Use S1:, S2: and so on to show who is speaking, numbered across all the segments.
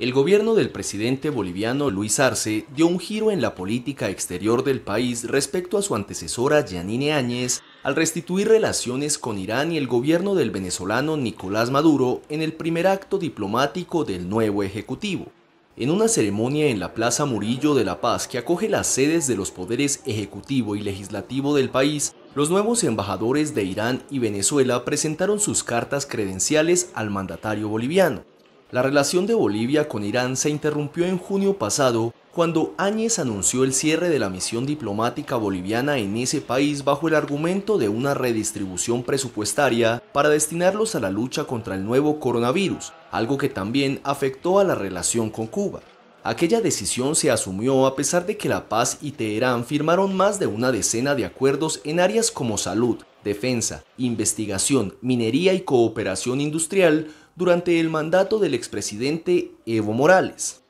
S1: El gobierno del presidente boliviano Luis Arce dio un giro en la política exterior del país respecto a su antecesora Yanine Áñez al restituir relaciones con Irán y el gobierno del venezolano Nicolás Maduro en el primer acto diplomático del nuevo Ejecutivo. En una ceremonia en la Plaza Murillo de La Paz que acoge las sedes de los poderes ejecutivo y legislativo del país, los nuevos embajadores de Irán y Venezuela presentaron sus cartas credenciales al mandatario boliviano. La relación de Bolivia con Irán se interrumpió en junio pasado cuando Áñez anunció el cierre de la misión diplomática boliviana en ese país bajo el argumento de una redistribución presupuestaria para destinarlos a la lucha contra el nuevo coronavirus, algo que también afectó a la relación con Cuba. Aquella decisión se asumió a pesar de que La Paz y Teherán firmaron más de una decena de acuerdos en áreas como salud, defensa, investigación, minería y cooperación industrial durante el mandato del expresidente Evo Morales.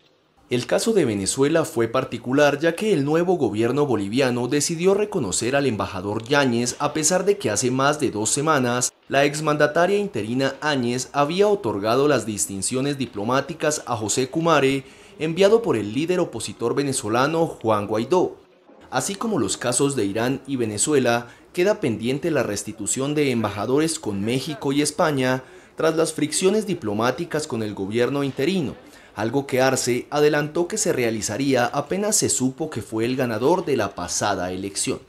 S1: El caso de Venezuela fue particular ya que el nuevo gobierno boliviano decidió reconocer al embajador Yáñez a pesar de que hace más de dos semanas la exmandataria interina Áñez había otorgado las distinciones diplomáticas a José Cumare enviado por el líder opositor venezolano Juan Guaidó. Así como los casos de Irán y Venezuela, queda pendiente la restitución de embajadores con México y España tras las fricciones diplomáticas con el gobierno interino, algo que Arce adelantó que se realizaría apenas se supo que fue el ganador de la pasada elección.